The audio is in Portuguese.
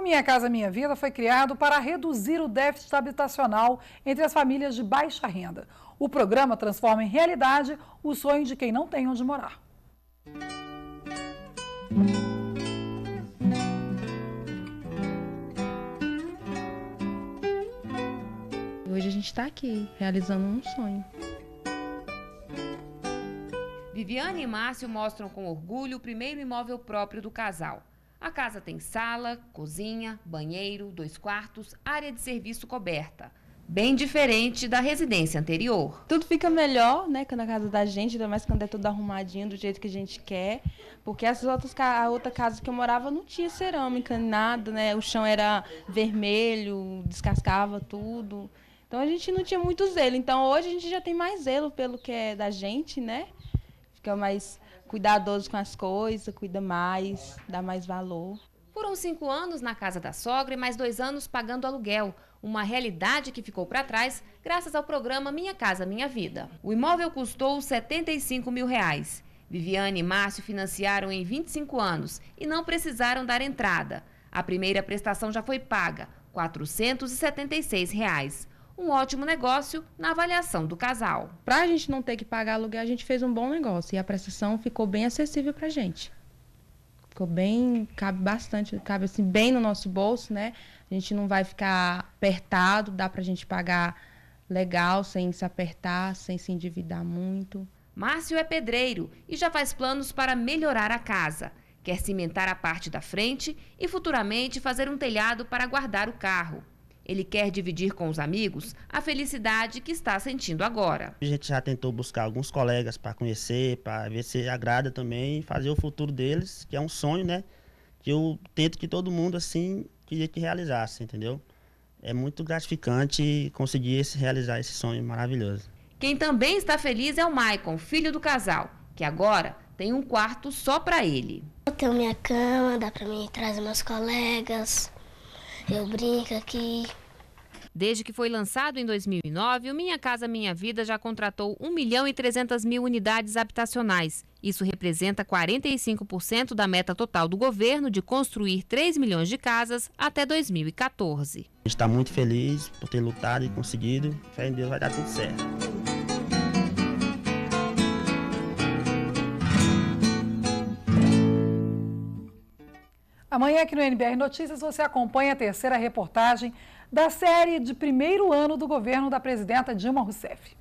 O Minha Casa Minha Vida foi criado para reduzir o déficit habitacional entre as famílias de baixa renda. O programa transforma em realidade o sonho de quem não tem onde morar. Hoje a gente está aqui realizando um sonho. Viviane e Márcio mostram com orgulho o primeiro imóvel próprio do casal. A casa tem sala, cozinha, banheiro, dois quartos, área de serviço coberta. Bem diferente da residência anterior. Tudo fica melhor, né, na casa da gente, ainda mais quando é tudo arrumadinho, do jeito que a gente quer. Porque essas outras, a outra casa que eu morava não tinha cerâmica, nada, né? O chão era vermelho, descascava tudo. Então a gente não tinha muito zelo. Então hoje a gente já tem mais zelo pelo que é da gente, né? Fica mais cuidadoso com as coisas, cuida mais, dá mais valor. Foram cinco anos na casa da sogra e mais dois anos pagando aluguel. Uma realidade que ficou para trás graças ao programa Minha Casa Minha Vida. O imóvel custou R$ 75 mil. Reais. Viviane e Márcio financiaram em 25 anos e não precisaram dar entrada. A primeira prestação já foi paga, R$ 476. Reais um ótimo negócio na avaliação do casal. Para a gente não ter que pagar aluguel, a gente fez um bom negócio e a prestação ficou bem acessível para a gente. Ficou bem, cabe bastante, cabe assim bem no nosso bolso, né? A gente não vai ficar apertado, dá para a gente pagar legal, sem se apertar, sem se endividar muito. Márcio é pedreiro e já faz planos para melhorar a casa. Quer cimentar a parte da frente e futuramente fazer um telhado para guardar o carro. Ele quer dividir com os amigos a felicidade que está sentindo agora. A gente já tentou buscar alguns colegas para conhecer, para ver se agrada também fazer o futuro deles, que é um sonho, né? Que eu tento que todo mundo assim queria que realizasse, entendeu? É muito gratificante conseguir esse, realizar esse sonho maravilhoso. Quem também está feliz é o Maicon, filho do casal, que agora tem um quarto só para ele. Eu tenho minha cama, dá para mim trazer meus colegas, eu brinco aqui. Desde que foi lançado em 2009, o Minha Casa Minha Vida já contratou 1 milhão e 300 mil unidades habitacionais. Isso representa 45% da meta total do governo de construir 3 milhões de casas até 2014. A gente está muito feliz por ter lutado e conseguido. Fé em Deus vai dar tudo certo. Amanhã aqui no NBR Notícias você acompanha a terceira reportagem da série de primeiro ano do governo da presidenta Dilma Rousseff.